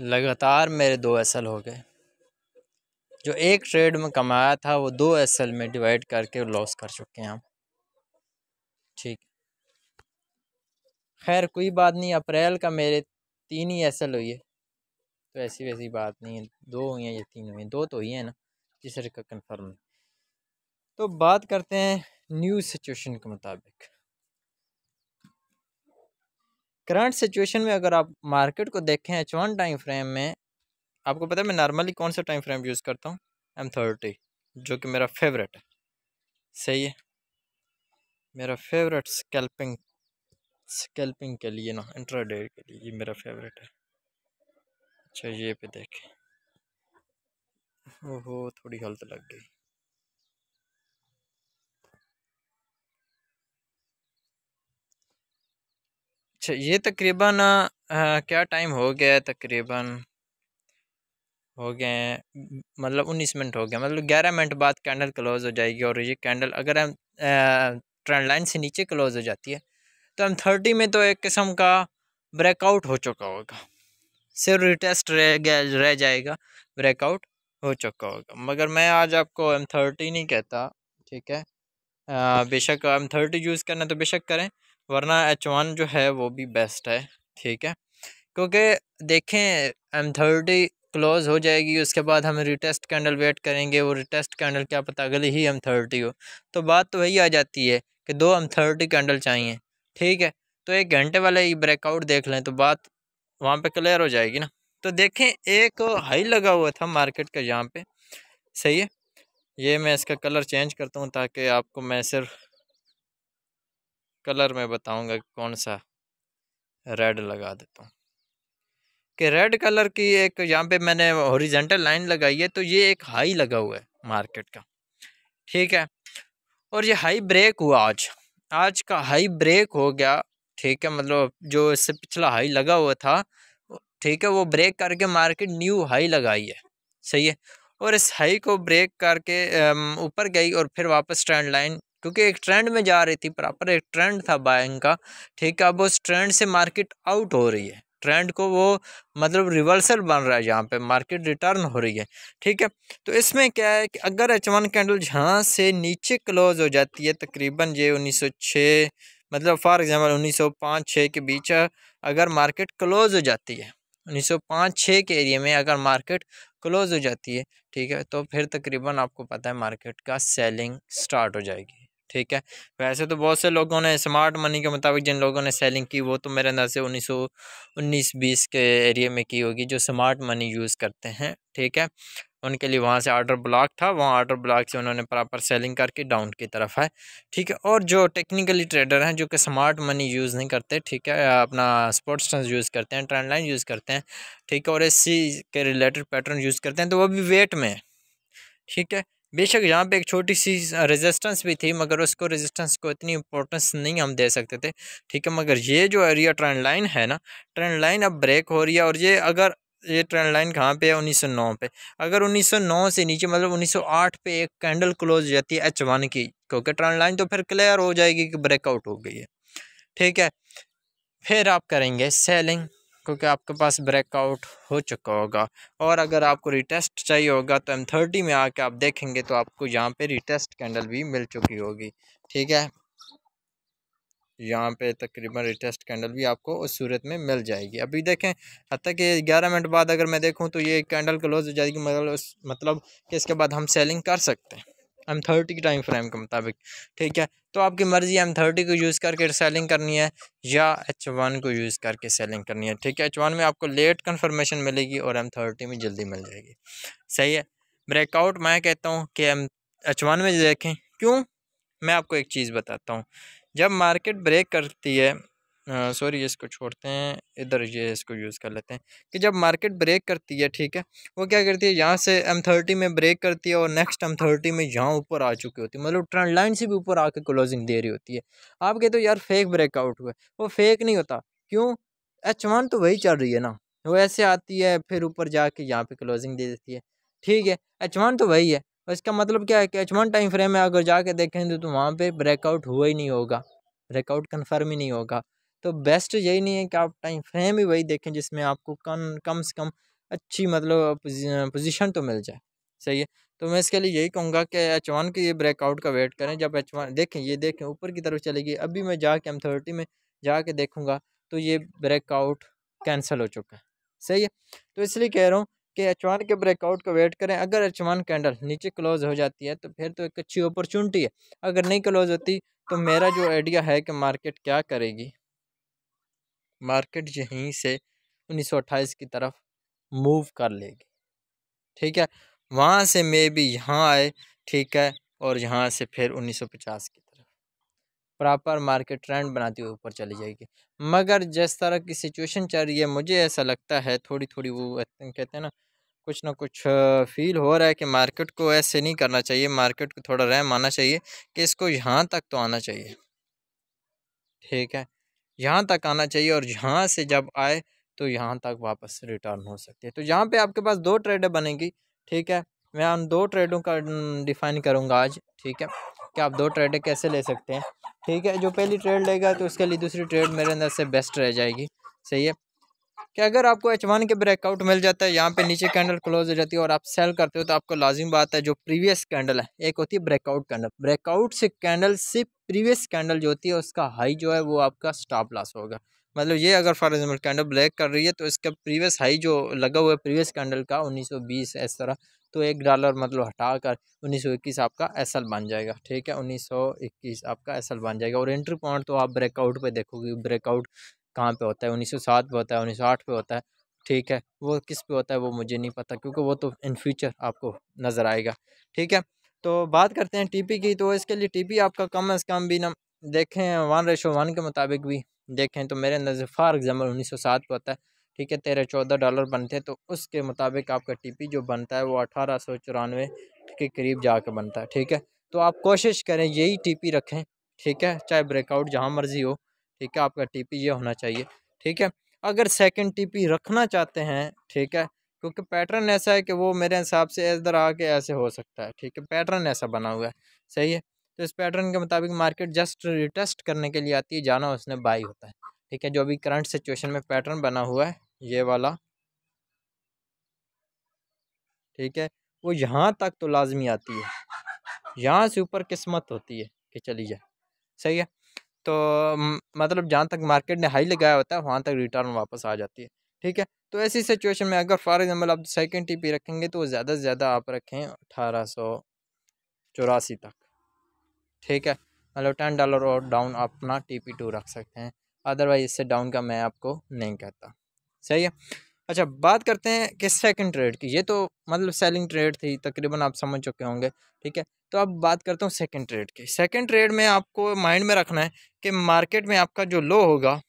लगातार मेरे दो एसल हो गए जो एक ट्रेड में कमाया था वो दो एसल में डिवाइड करके लॉस कर चुके हैं हम ठीक खैर कोई बात नहीं अप्रैल का मेरे तीन ही एसल हुई है तो ऐसी वैसी बात नहीं है दो हुई हैं या तीन हुई हैं दो तो हुई है ना तरह का कन्फर्म तो बात करते हैं न्यू सिचुएशन के मुताबिक करंट सिचुएशन में अगर आप मार्केट को देखें एच वन टाइम फ्रेम में आपको पता है मैं नॉर्मली कौन सा टाइम फ्रेम यूज़ करता हूँ एम थर्टी जो कि मेरा फेवरेट है सही है मेरा फेवरेट स्कैल्पिंग स्कैल्पिंग के लिए ना इंट्राडे के लिए ये मेरा फेवरेट है अच्छा ये पे देखें ओहो थोड़ी गलत लग गई अच्छा ये तकरीबन क्या टाइम हो गया है तकरीबन हो गए हैं मतलब उन्नीस मिनट हो गया मतलब ग्यारह मिनट बाद कैंडल क्लोज़ हो जाएगी और ये कैंडल अगर हम ट्रेंड लाइन से नीचे क्लोज़ हो जाती है तो हम थर्टी में तो एक किस्म का ब्रेकआउट हो चुका होगा सिर्फ रिटेस्ट रह गया रह जाएगा ब्रेकआउट हो चुका होगा मगर मैं आज आपको एम थर्टी नहीं कहता ठीक है बेशक एम थर्टी यूज़ करना तो बेशक करें वरना एच वन जो है वो भी बेस्ट है ठीक है क्योंकि देखें एम थर्टी क्लोज़ हो जाएगी उसके बाद हम रिटेस्ट कैंडल वेट करेंगे वो रिटेस्ट कैंडल क्या पता अगली ही एम थर्टी हो तो बात तो वही आ जाती है कि दो एम थर्टी कैंडल चाहिए ठीक है तो एक घंटे वाले ही ब्रेकआउट देख लें तो बात वहाँ पर क्लियर हो जाएगी ना तो देखें एक हाई लगा हुआ था मार्केट का यहाँ पर सही है ये मैं इसका कलर चेंज करता हूँ ताकि आपको मैं सिर्फ कलर में बताऊंगा कौन सा रेड लगा देता हूँ कि रेड कलर की एक यहाँ पे मैंने हॉरिजेंटल लाइन लगाई है तो ये एक हाई लगा हुआ है मार्केट का ठीक है और ये हाई ब्रेक हुआ आज आज का हाई ब्रेक हो गया ठीक है मतलब जो इससे पिछला हाई लगा हुआ था ठीक है वो ब्रेक करके मार्केट न्यू हाई लगाई है सही है और इस हाई को ब्रेक करके ऊपर गई और फिर वापस ट्रेंड लाइन क्योंकि एक ट्रेंड में जा रही थी प्रॉपर एक ट्रेंड था बाइंग का ठीक है अब उस ट्रेंड से मार्केट आउट हो रही है ट्रेंड को वो मतलब रिवर्सल बन रहा है जहाँ पे मार्केट रिटर्न हो रही है ठीक है तो इसमें क्या है कि अगर एच वन कैंडल जहाँ से नीचे क्लोज हो जाती है तकरीबन ये 1906 मतलब फॉर एग्जांपल 1905 छः के बीच अगर मार्केट क्लोज हो जाती है 1905 छः के एरिया में अगर मार्केट क्लोज हो जाती है ठीक है तो फिर तकरीबन आपको पता है मार्केट का सेलिंग स्टार्ट हो जाएगी ठीक है वैसे तो बहुत से लोगों ने स्मार्ट मनी के मुताबिक जिन लोगों ने सेलिंग की वो तो मेरे अंदाज से उन्नीस सौ उन्नीस बीस के एरिया में की होगी जो स्मार्ट मनी यूज़ करते हैं ठीक है उनके लिए वहाँ से आर्डर ब्लॉक था वहाँ आर्डर ब्लॉक से उन्होंने प्रॉपर सेलिंग करके डाउन की तरफ है ठीक है और जो टेक्निकली ट्रेडर हैं जो कि स्मार्ट मनी यूज़ नहीं करते ठीक है अपना स्पोर्ट्स टर्न यूज़ करते हैं ट्रेंड लाइन यूज़ करते हैं ठीक है और इसी के रिलेटेड पैटर्न यूज़ करते हैं तो वो भी वेट में ठीक है बेशक यहाँ पे एक छोटी सी रेजिस्टेंस भी थी मगर उसको रेजिस्टेंस को इतनी इंपॉर्टेंस नहीं हम दे सकते थे ठीक है मगर ये जो एरिया ट्रेंड लाइन है ना ट्रेंड लाइन अब ब्रेक हो रही है और ये अगर ये ट्रेंड लाइन कहाँ पे है 1909 पे अगर 1909 से नीचे मतलब 1908 पे एक कैंडल क्लोज हो जाती है एच वन की क्योंकि ट्रेंड लाइन तो फिर क्लियर हो जाएगी कि ब्रेकआउट हो गई है ठीक है फिर आप करेंगे सेलिंग क्योंकि आपके पास ब्रेकआउट हो चुका होगा और अगर आपको रिटेस्ट चाहिए होगा तो एम थर्टी में आके आप देखेंगे तो आपको यहाँ पे रिटेस्ट कैंडल भी मिल चुकी होगी ठीक है यहाँ पे तकरीबन रिटेस्ट कैंडल भी आपको उस सूरत में मिल जाएगी अभी देखें हती कि ग्यारह मिनट बाद अगर मैं देखूँ तो ये कैंडल क्लोज हो जाएगी मतलब मतलब कि इसके बाद हम सेलिंग कर सकते हैं एम थर्टी की टाइम फ्रेम के मुताबिक ठीक है तो आपकी मर्ज़ी एम थर्टी को यूज़ करके सेलिंग करनी है या एच वन को यूज़ करके सेलिंग करनी है ठीक है एच वन में आपको लेट कन्फर्मेशन मिलेगी और एम थर्टी में जल्दी मिल जाएगी सही है ब्रेकआउट मैं कहता हूँ कि एम एच वन में देखें क्यों मैं आपको एक चीज़ बताता हूँ जब मार्केट ब्रेक करती है सॉरी इसको छोड़ते हैं इधर ये इसको यूज़ कर लेते हैं कि जब मार्केट ब्रेक करती है ठीक है वो क्या करती है यहाँ से एम थर्टी में ब्रेक करती है और नेक्स्ट एम थर्टी में यहाँ ऊपर आ चुकी होती है मतलब ट्रेंड लाइन से भी ऊपर आके क्लोजिंग दे रही होती है आप कहते हो यार फेक ब्रेकआउट हुआ वो फेक नहीं होता क्यों एच वन तो वही चल रही है ना वो ऐसे आती है फिर ऊपर जाके यहाँ पर क्लोजिंग दे देती है ठीक है एच वन तो वही है इसका मतलब क्या है कि एच वन टाइम फ्रेम में अगर जाके देखें तो, वहाँ पर ब्रेकआउट हुआ ही नहीं होगा ब्रेकआउट कन्फर्म ही नहीं होगा तो बेस्ट यही नहीं है कि आप टाइम फ्रेम ही वही देखें जिसमें आपको कम कम से कम अच्छी मतलब पोजीशन तो मिल जाए सही है तो मैं इसके लिए यही कहूँगा कि एच वन के ये ब्रेकआउट का वेट करें जब एच वन देखें ये देखें ऊपर की तरफ चलेगी अभी मैं जाके एम थर्टी में जाके देखूँगा तो ये ब्रेकआउट कैंसिल हो चुका है सही है तो इसलिए कह रहा हूँ कि एच वन के ब्रेकआउट का वेट करें अगर एच वन कैंडल नीचे क्लोज हो जाती है तो फिर तो एक अच्छी अपॉर्चुनिटी है अगर नहीं क्लोज होती तो मेरा जो आइडिया है कि मार्केट क्या करेगी मार्केट यहीं से उन्नीस की तरफ मूव कर लेगी ठीक है वहाँ से मे भी यहाँ आए ठीक है और यहाँ से फिर 1950 की तरफ प्रॉपर मार्केट ट्रेंड बनाती हुई ऊपर चली जाएगी मगर जिस तरह की सिचुएशन चल रही है मुझे ऐसा लगता है थोड़ी थोड़ी वो कहते हैं ना कुछ ना कुछ फील हो रहा है कि मार्केट को ऐसे नहीं करना चाहिए मार्केट को थोड़ा रैम आना चाहिए कि इसको यहाँ तक तो आना चाहिए ठीक है यहाँ तक आना चाहिए और यहाँ से जब आए तो यहाँ तक वापस रिटर्न हो सकती है तो यहाँ पे आपके पास दो ट्रेडें बनेगी ठीक है मैं उन दो ट्रेडों का डिफाइन करूँगा आज ठीक है कि आप दो ट्रेडें कैसे ले सकते हैं ठीक है जो पहली ट्रेड लेगा तो उसके लिए दूसरी ट्रेड मेरे अंदर से बेस्ट रह जाएगी सही है कि अगर आपको एच वन के ब्रेकआउट मिल जाता है यहाँ पे नीचे कैंडल क्लोज हो जाती है और आप सेल करते हो तो आपको लाजिम बात है जो प्रीवियस कैंडल है एक होती है ब्रेकआउट कैंडल ब्रेकआउट से कैंडल से प्रीवियस कैंडल जो होती है उसका हाई जो है वो आपका स्टॉप लॉस होगा मतलब ये अगर फॉर एग्जाम्पल कैंडल ब्लैक कर रही है तो इसका प्रीवियस हाई जो लगा हुआ है प्रीवियस कैंडल का 1920 इस तरह तो एक डॉलर मतलब हटा कर उन्नीस आपका एल बन जाएगा ठीक है 1921 आपका एल बन जाएगा और एंट्री पॉइंट तो आप ब्रेकआउट पे देखोगे ब्रेकआउट कहाँ पे होता है उन्नीस सौ सात पे होता है उन्नीस सौ आठ पे होता है ठीक है वो किस पे होता है वो मुझे नहीं पता क्योंकि वो तो इन फ्यूचर आपको नज़र आएगा ठीक है तो बात करते हैं टीपी की तो इसके लिए टीपी आपका कम अज़ कम भी ना देखें वन रेशो वन के मुताबिक भी देखें तो मेरे अंदर फॉर एग्ज़ाम्पल उन्नीस सौ सात पे होता है ठीक है तेरह चौदह डॉलर बनते हैं तो उसके मुताबिक आपका पी जो बनता है वो अठारह सौ चौरानवे के करीब जाकर बनता है ठीक है तो आप कोशिश करें यही पी रखें ठीक है चाहे ब्रेकआउट जहाँ मर्जी हो ठीक है आपका टीपी ये होना चाहिए ठीक है अगर सेकंड टीपी रखना चाहते हैं ठीक है क्योंकि पैटर्न ऐसा है कि वो मेरे हिसाब से इधर आके ऐसे हो सकता है ठीक है पैटर्न ऐसा बना हुआ है सही है तो इस पैटर्न के मुताबिक मार्केट जस्ट रिटेस्ट करने के लिए आती है जाना उसने बाई होता है ठीक है जो अभी करंट सिचुएशन में पैटर्न बना हुआ है ये वाला ठीक है वो यहाँ तक तो लाजमी आती है यहाँ से ऊपर किस्मत होती है कि चली जाए सही है तो मतलब जहाँ तक मार्केट ने हाई लगाया होता है वहाँ तक रिटर्न वापस आ जाती है ठीक है तो ऐसी सिचुएशन में अगर फॉर एग्ज़ाम्पल आप सेकेंड टी पी रखेंगे तो ज़्यादा से ज़्यादा आप रखें अठारह सौ चौरासी तक ठीक है मतलब टेन डॉलर और डाउन अपना टी पी टू रख सकते हैं अदरवाइज इससे डाउन का मैं आपको नहीं कहता सही है अच्छा बात करते हैं कि सेकंड ट्रेड की ये तो मतलब सेलिंग ट्रेड थी तकरीबन आप समझ चुके होंगे ठीक है तो अब बात करता हूँ सेकेंड ट्रेड की सेकेंड ट्रेड में आपको माइंड में रखना है कि मार्केट में आपका जो लो होगा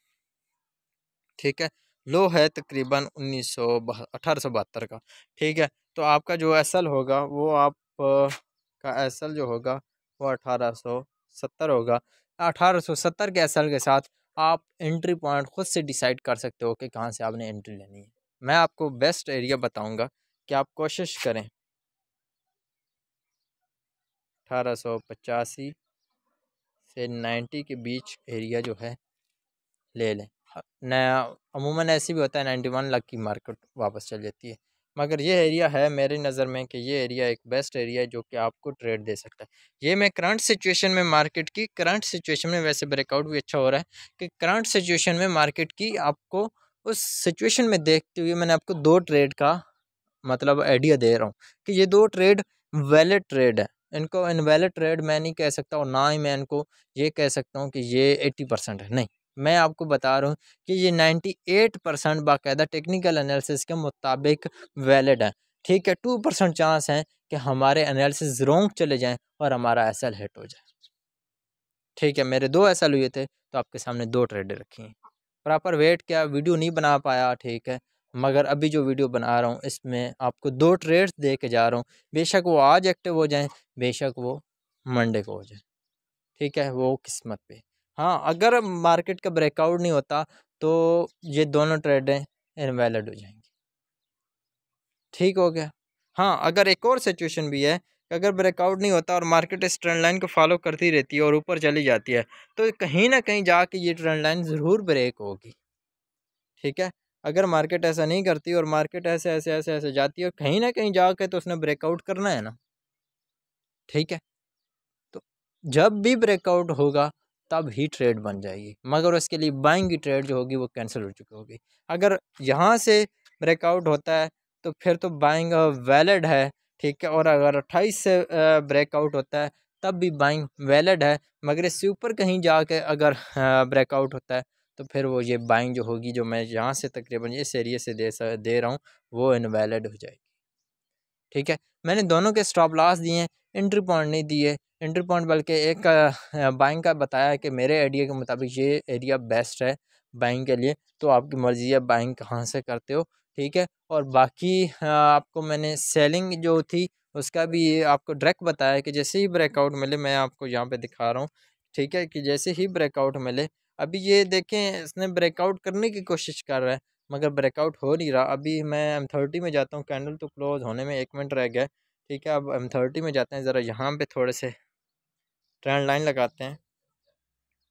ठीक है लो है तकरीबन उन्नीस सौ अठारह सौ बहत्तर का ठीक है तो आपका जो एसल होगा वो आप का एसल जो होगा वो अठारह सौ सत्तर होगा अठारह सौ सत्तर के एसएल के साथ आप एंट्री पॉइंट खुद से डिसाइड कर सकते हो कि कहाँ से आपने एंट्री लेनी है मैं आपको बेस्ट एरिया बताऊंगा कि आप कोशिश करें अठारह सौ पचासी से नाइन्टी के बीच एरिया जो है ले लें हाँ, नया अमूमन ऐसी भी होता है नाइन्टी वन लाख की मार्केट वापस चल जाती है मगर ये एरिया है मेरी नज़र में कि ये एरिया एक बेस्ट एरिया है जो कि आपको ट्रेड दे सकता है ये मैं करंट सिचुएशन में मार्केट की करंट सिचुएशन में वैसे ब्रेकआउट भी अच्छा हो रहा है कि करंट सिचुएशन में मार्केट की आपको उस सिचुएशन में देखते हुए मैंने आपको दो ट्रेड का मतलब आइडिया दे रहा हूँ कि ये दो ट्रेड वैलिड ट्रेड है इनको इनवैलिड ट्रेड मैं नहीं कह सकता और ना ही मैं इनको ये कह सकता हूँ कि ये एट्टी परसेंट है नहीं मैं आपको बता रहा हूँ कि ये नाइन्टी एट परसेंट बाकायदा टेक्निकल एनालिसिस के मुताबिक वैलिड है ठीक है टू परसेंट चांस है कि हमारे एनालिसिस रोंग चले जाएँ और हमारा एस एल हिट हो जाए ठीक है मेरे दो एस एल हुए थे तो आपके सामने दो ट्रेडें रखी हैं प्रॉपर वेट क्या वीडियो नहीं बना पाया ठीक है मगर अभी जो वीडियो बना रहा हूँ इसमें आपको दो ट्रेड्स दे के जा रहा हूँ बेशक वो आज एक्टिव हो जाए बेशक वो मंडे को हो जाए ठीक है वो किस्मत पे हाँ अगर मार्केट का ब्रेकआउट नहीं होता तो ये दोनों ट्रेडें इनवैलिड हो जाएंगी ठीक हो गया हाँ अगर एक और सिचुएशन भी है कि अगर ब्रेकआउट नहीं होता और मार्केट इस ट्रेंड लाइन को फॉलो करती रहती है और ऊपर चली जाती है तो कहीं ना कहीं जाके ये ट्रेंड लाइन ज़रूर ब्रेक होगी ठीक है अगर मार्केट ऐसा नहीं करती और मार्केट ऐसे ऐसे ऐसे ऐसे जाती है और कहीं ना कहीं जाके तो उसने ब्रेकआउट करना है ना ठीक है तो जब भी ब्रेकआउट होगा तब ही ट्रेड बन जाएगी मगर उसके लिए बाइंग की ट्रेड जो होगी वो कैंसिल हो चुकी होगी अगर यहाँ से ब्रेकआउट होता है तो फिर तो बाइंग वैलिड है ठीक है और अगर अट्ठाईस से ब्रेकआउट होता है तब भी बाइंग वैलिड है मगर इससे ऊपर कहीं जाके अगर ब्रेकआउट होता है तो फिर वो ये बाइंग जो होगी जो मैं यहाँ से तकरीबन इस एरिए से दे दे रहा हूँ वो इनवैलिड हो जाएगी ठीक है मैंने दोनों के स्टॉप लॉस दिए हैं इंट्री पॉइंट नहीं दिए इंट्री पॉइंट बल्कि एक बाइंग का बताया कि मेरे आइडिया के मुताबिक ये एरिया बेस्ट है बाइंग के लिए तो आपकी मर्ज़ी है बाइंग कहाँ से करते हो ठीक है और बाकी आपको मैंने सेलिंग जो थी उसका भी आपको डायरेक्ट बताया कि जैसे ही ब्रेकआउट मिले मैं आपको यहाँ पे दिखा रहा हूँ ठीक है कि जैसे ही ब्रेकआउट मिले अभी ये देखें इसने ब्रेकआउट करने की कोशिश कर रहा है मगर ब्रेकआउट हो नहीं रहा अभी मैं एम थर्टी में जाता हूँ कैंडल तो क्लोज होने में एक मिनट रह गया ठीक है अब एम थर्टी में जाते हैं ज़रा यहाँ पे थोड़े से ट्रेंड लाइन लगाते हैं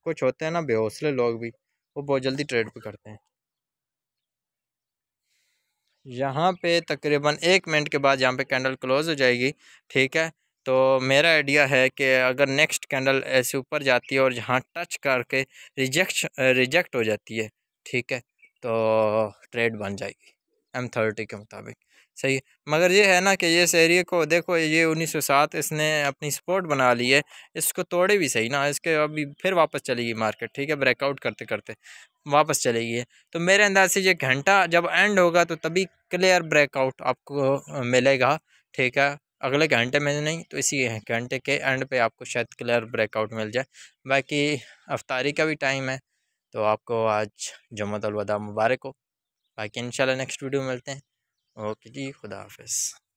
कुछ होते हैं ना बेहौसले लोग भी वो बहुत जल्दी ट्रेड पर करते हैं यहाँ पे तकरीबन एक मिनट के बाद यहाँ पे कैंडल क्लोज हो जाएगी ठीक है तो मेरा आइडिया है कि अगर नेक्स्ट कैंडल ऐसे ऊपर जाती है और जहाँ टच करके रिजेक्ट रिजेक्ट हो जाती है ठीक है तो ट्रेड बन जाएगी एम थर्टी के मुताबिक सही मगर ये है ना कि ये एरिए को देखो ये उन्नीस सौ सात इसने अपनी सपोर्ट बना ली है इसको तोड़े भी सही ना इसके अभी फिर वापस चलेगी मार्केट ठीक है ब्रेकआउट करते करते वापस चलेगी तो मेरे अंदाज से ये घंटा जब एंड होगा तो तभी क्लियर ब्रेकआउट आपको मिलेगा ठीक है अगले घंटे में नहीं तो इसी घंटे के एंड पे आपको शायद क्लियर ब्रेकआउट मिल जाए बाकी अफ्तारी का भी टाइम है तो आपको आज जमत अलवदा मुबारक हो बाकी इंशाल्लाह नेक्स्ट वीडियो मिलते हैं ओके जी खुदा हाफिज़